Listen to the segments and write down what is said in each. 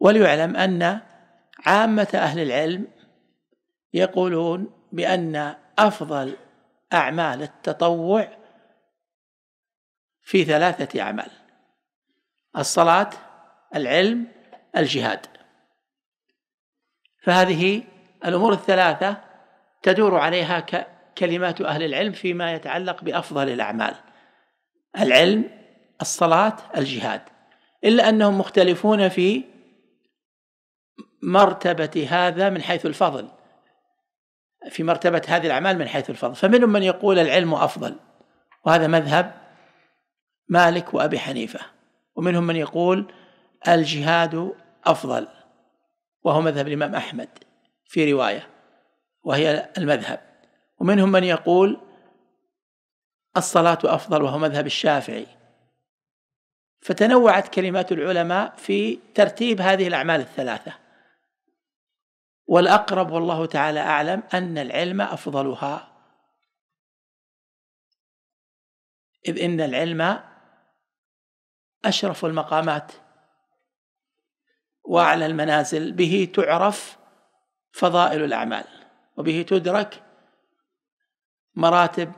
وليعلم أن عامة أهل العلم يقولون بأن أفضل أعمال التطوع في ثلاثة أعمال الصلاة العلم الجهاد فهذه الأمور الثلاثة تدور عليها كلمات أهل العلم فيما يتعلق بأفضل الأعمال العلم الصلاة الجهاد إلا أنهم مختلفون في مرتبة هذا من حيث الفضل في مرتبة هذه الأعمال من حيث الفضل فمنهم من يقول العلم أفضل وهذا مذهب مالك وأبي حنيفة ومنهم من يقول الجهاد أفضل وهو مذهب الإمام أحمد في رواية وهي المذهب ومنهم من يقول الصلاة أفضل وهو مذهب الشافعي فتنوعت كلمات العلماء في ترتيب هذه الأعمال الثلاثة والأقرب والله تعالى أعلم أن العلم أفضلها إذ إن العلم أشرف المقامات وأعلى المنازل به تعرف فضائل الأعمال وبه تدرك مراتب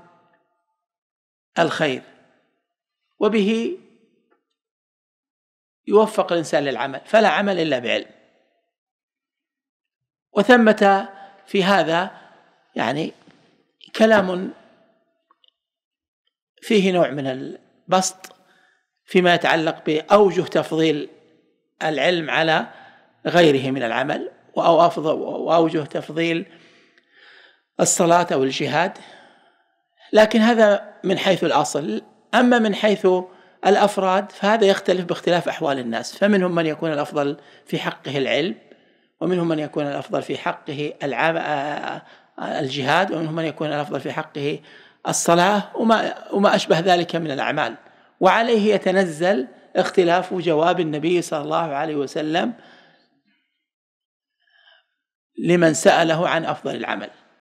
الخير وبه يوفق الإنسان للعمل فلا عمل إلا بعلم وثمة في هذا يعني كلام فيه نوع من البسط فيما يتعلق بأوجه تفضيل العلم على غيره من العمل أو أفضل وأوجه تفضيل الصلاة أو الجهاد لكن هذا من حيث الأصل أما من حيث الأفراد فهذا يختلف باختلاف أحوال الناس فمنهم من يكون الأفضل في حقه العلم ومنهم من يكون الأفضل في حقه آه، آه، الجهاد ومنهم من يكون الأفضل في حقه الصلاة وما, وما أشبه ذلك من الأعمال وعليه يتنزل اختلاف جواب النبي صلى الله عليه وسلم لمن سأله عن أفضل العمل